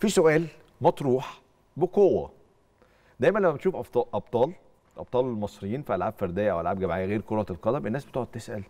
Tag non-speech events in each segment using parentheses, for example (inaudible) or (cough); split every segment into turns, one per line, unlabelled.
في سؤال مطروح بقوه دايما لما بتشوف ابطال ابطال المصريين في العاب فرديه او العاب جماعيه غير كره القدم الناس بتقعد تسال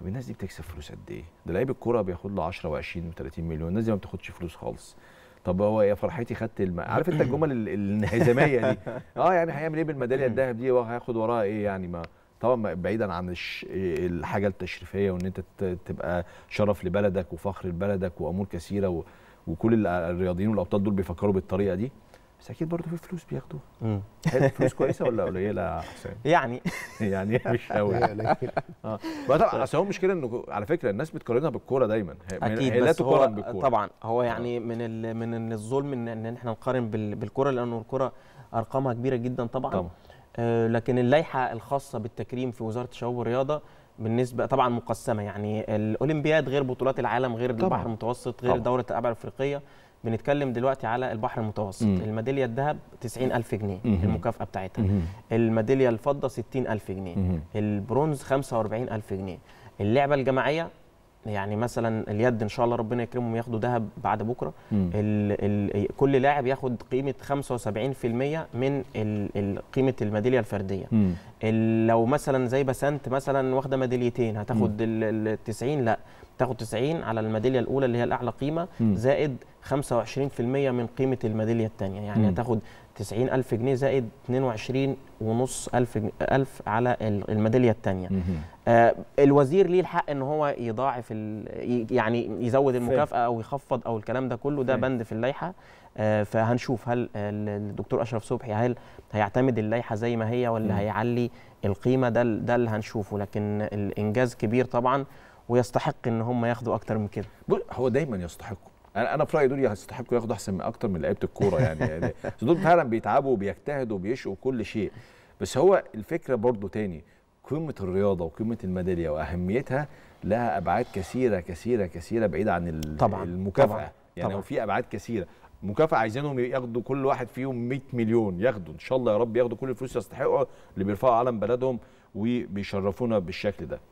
طب الناس دي بتكسب فلوس قد ايه؟ ده لعيب الكوره بياخد له 10 و20 و30 مليون، الناس دي ما بتاخدش فلوس خالص. طب هو يا فرحتي خدت الم... عارف انت الجمل الانهزاميه دي (laughs) اه يعني هيعمل ايه بالميداليه الذهب دي وهياخد وراها ايه يعني ما طبعا بعيدا عن الش... الحاجه التشريفيه وان انت تبقى شرف لبلدك وفخر لبلدك وامور كثيره و... وكل الرياضيين والابطال دول بيفكروا بالطريقه دي بس اكيد برضه في فلوس بياخدوها امم (laughs) فلوس كويسه ولا قليله يا حسام يعني يعني مش قوي اه طبعا اصل هو المشكله انه على فكره الناس بتقارنها بالكوره دايما هي اكيد هي لا تقارن بالكوره طبعا هو آه. يعني من من
الظلم ان احنا نقارن بالكوره لانه الكوره ارقامها كبيره جدا طبعا طبعا آه لكن اللائحه الخاصه بالتكريم في وزاره الشباب والرياضه بالنسبه طبعا مقسمه يعني الاولمبياد غير بطولات العالم غير طبعًا. البحر المتوسط غير طبعًا. دوره الابعاد الافريقيه بنتكلم دلوقتي على البحر المتوسط مم. الميداليه الذهب 90000 جنيه مم. المكافاه بتاعتها الميداليه الفضه 60000 جنيه مم. البرونز 45000 جنيه اللعبه الجماعيه يعني مثلا اليد ان شاء الله ربنا يكرمهم ياخدوا ذهب بعد بكره الـ الـ كل لاعب ياخد قيمه 75% من قيمه الميداليه الفرديه لو مثلا زي بسنت مثلا واخده ميداليتين هتاخد ال 90 لا تاخد 90 على الميداليه الاولى اللي هي الاعلى قيمه زائد 25% من قيمه الميداليه الثانيه يعني مم. هتاخد 90000 جنيه زائد 22 ونص ألف, ألف على الميداليه الثانيه آه الوزير ليه الحق ان هو يضاعف يعني يزود المكافاه او يخفض او الكلام ده كله ده بند في اللائحه آه فهنشوف هل الدكتور اشرف صبحي هل هيعتمد اللائحه زي ما هي ولا مم. هيعلي القيمه ده ده اللي هنشوفه لكن الانجاز كبير طبعا ويستحق ان هم ياخدوا اكتر من كده
هو دايما يستحقوا انا انا في رايي دول يستحقوا ياخدوا احسن من اكتر من لعيبه الكوره يعني, يعني (laughs) دول فعلا بيتعبوا وبيجتهدوا وبيشقوا كل شيء بس هو الفكره برضو تاني قيمه الرياضه وقيمه الميداليه واهميتها لها ابعاد كثيره كثيره كثيره بعيد عن طبعا المكافاه طبعا يعني طبعا. في ابعاد كثيره مكافاه عايزينهم ياخدوا كل واحد فيهم 100 مليون ياخدوا ان شاء الله يا رب ياخدوا كل الفلوس يستحقوا اللي بيرفعوا علم بلدهم وبيشرفونا بالشكل ده